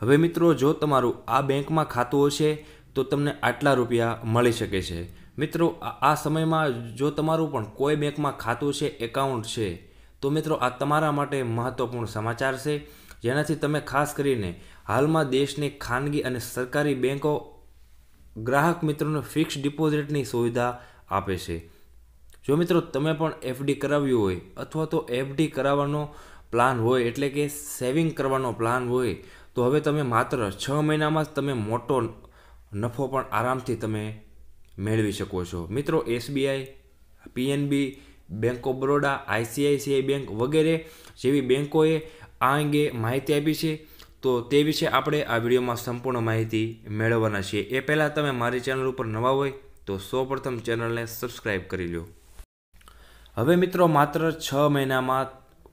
હવે મિત્રો જો તમારું આ બેંકમાં ખાતું હશે તો તમને આટલા રૂપિયા મળી શકે છે મિત્રો આ સમયમાં જો તમારું પણ કોઈ બેંકમાં ખાતું છે એકાઉન્ટ છે તો મિત્રો આ તમારા માટે મહત્ત્વપૂર્ણ સમાચાર છે જેનાથી તમે ખાસ કરીને હાલમાં દેશની ખાનગી અને સરકારી બેંકો ગ્રાહક મિત્રોને ફિક્સ ડિપોઝિટની સુવિધા આપે છે જો મિત્રો તમે પણ એફડી કરાવ્યું હોય અથવા તો એફડી કરાવવાનો પ્લાન હોય એટલે કે સેવિંગ કરવાનો પ્લાન હોય તો હવે તમે માત્ર છ મહિનામાં જ તમે મોટો નફો પણ આરામથી તમે મેળવી શકો છો મિત્રો SBI PNB bank of Baroda ICICI bank વગેરે જેવી બેંકોએ આ અંગે માહિતી આપી છે તો તે વિશે આપણે આ વિડીયોમાં સંપૂર્ણ માહિતી મેળવવાના છીએ એ પહેલાં તમે મારી ચેનલ ઉપર નવા હોય તો સૌપ્રથમ ચેનલને સબસ્ક્રાઈબ કરી લો હવે મિત્રો માત્ર છ મહિનામાં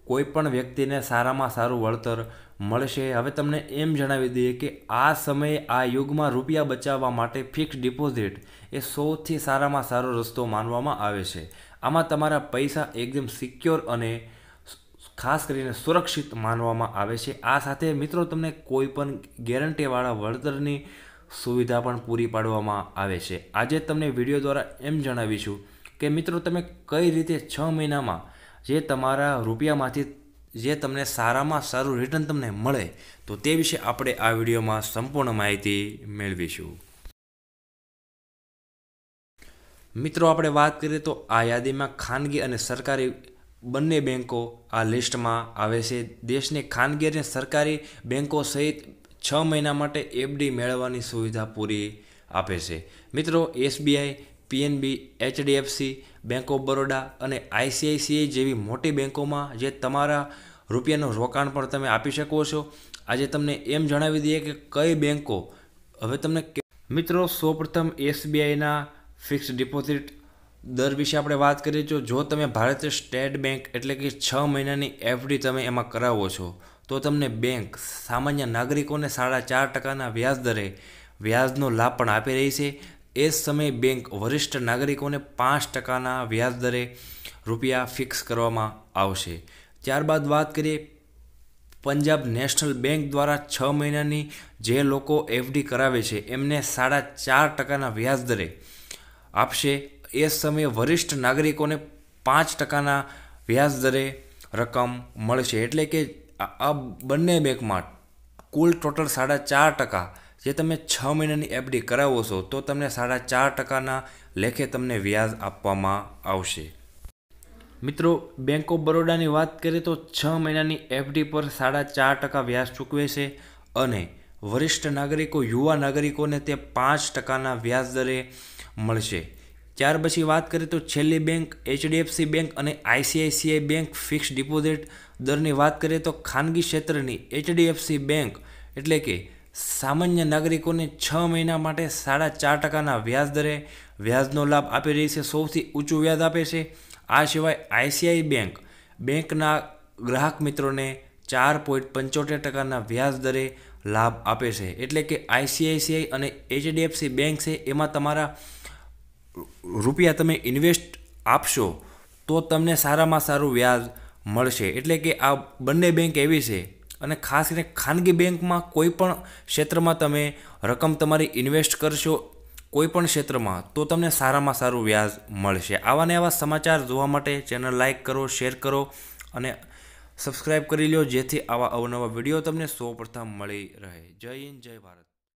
કોઈપણ વ્યક્તિને સારામાં સારું વળતર મળશે હવે તમને એમ જણાવી દઈએ કે આ સમયે આ યુગમાં રૂપિયા બચાવવા માટે ફિક્સ ડિપોઝિટ એ સૌથી સારામાં સારો રસ્તો માનવામાં આવે છે આમાં તમારા પૈસા એકદમ સિક્યોર અને ખાસ કરીને સુરક્ષિત માનવામાં આવે છે આ સાથે મિત્રો તમને કોઈ પણ ગેરંટીવાળા વળતરની સુવિધા પણ પૂરી પાડવામાં આવે છે આજે તમને વિડીયો દ્વારા એમ જણાવીશું કે મિત્રો તમે કઈ રીતે છ મહિનામાં જે તમારા રૂપિયામાંથી જે તમને સારામાં સારું રિટર્ન તમને મળે તો તે વિશે આપણે આ વિડીયોમાં સંપૂર્ણ માહિતી મેળવીશું મિત્રો આપણે વાત કરીએ તો આ યાદીમાં ખાનગી અને સરકારી બંને બેન્કો આ લિસ્ટમાં આવે છે દેશની ખાનગી અને સરકારી બેન્કો સહિત છ મહિના માટે એફડી મેળવવાની સુવિધા પૂરી આપે છે મિત્રો SBI PNB HDFC bank of Baroda અને આઈસીઆઈસીઆઈ જેવી મોટી બેંકોમાં જે તમારા રૂપિયાનું રોકાણ પણ તમે આપી શકો છો આજે તમને એમ જણાવી દઈએ કે કઈ બેંકો હવે તમને મિત્રો સૌપ્રથમ એસબીઆઈના ફિક્સ ડિપોઝિટ દર વિશે આપણે વાત કરીએ છો જો તમે ભારતીય સ્ટેટ બેંક એટલે કે છ મહિનાની એફડી તમે એમાં કરાવો છો તો તમને બેંક સામાન્ય નાગરિકોને સાડા ચાર ટકાના વ્યાજ દરે વ્યાજનો લાભ પણ આપી રહી છે એ જ સમયે બેંક વરિષ્ઠ નાગરિકોને પાંચ ટકાના વ્યાજદરે રૂપિયા ફિક્સ કરવામાં આવશે ત્યારબાદ વાત કરીએ પંજાબ નેશનલ બેંક દ્વારા છ મહિનાની જે લોકો એફડી કરાવે છે એમને સાડા ચાર ટકાના વ્યાજદરે આપશે એ સમયે વરિષ્ઠ નાગરિકોને પાંચ ટકાના વ્યાજદરે રકમ મળશે એટલે કે આ બંને બેંકમાં કુલ ટોટલ સાડા ચાર ટકા જે તમે છ મહિનાની એફડી કરાવો છો તો તમને સાડા ચાર ટકાના લેખે તમને વ્યાજ આપવામાં આવશે મિત્રો બેંક ઓફ બરોડાની વાત કરીએ તો છ મહિનાની એફડી પર સાડા ચાર ટકા વ્યાજ ચૂકવે છે અને વરિષ્ઠ નાગરિકો યુવા નાગરિકોને તે પાંચ ટકાના વ્યાજ દરે મળશે ત્યાર પછી વાત કરીએ તો છેલ્લી બેંક એચડીએફસી બેંક અને આઈસીઆઈસીઆઈ બેંક ફિક્સ ડિપોઝિટ દરની વાત કરીએ તો ખાનગી ક્ષેત્રની એચડીએફસી બેંક એટલે કે સામાન્ય નાગરિકોને છ મહિના માટે સાડા ચાર ટકાના વ્યાજદરે વ્યાજનો લાભ આપી રહી છે સૌથી ઊંચું વ્યાજ આપે છે આ સિવાય આઈસીઆઈ બેંક બેંકના ગ્રાહક મિત્રોને ચાર પોઈન્ટ પંચોતેર ટકાના વ્યાજ દરે લાભ આપે છે એટલે કે આઈસીઆઈસીઆઈ અને એચડીએફસી બેંક છે એમાં તમારા રૂપિયા તમે ઇન્વેસ્ટ આપશો તો તમને સારામાં સારું વ્યાજ મળશે એટલે કે આ બંને બેંક એવી છે અને ખાસ કરીને ખાનગી બેંકમાં કોઈ પણ ક્ષેત્રમાં તમે રકમ તમારી ઇન્વેસ્ટ કરશો કોઈપણ ક્ષેત્રમાં તો તમને સારામાં સારું વ્યાજ મળશે આવા ને આવા સમાચાર જોવા માટે ચેનલ લાઇક કરો શેર કરો અને સબસ્ક્રાઈબ કરી લો જેથી આવા અવનવા વિડીયો તમને સૌ પ્રથમ મળી રહે જય હિન્દ જય ભારત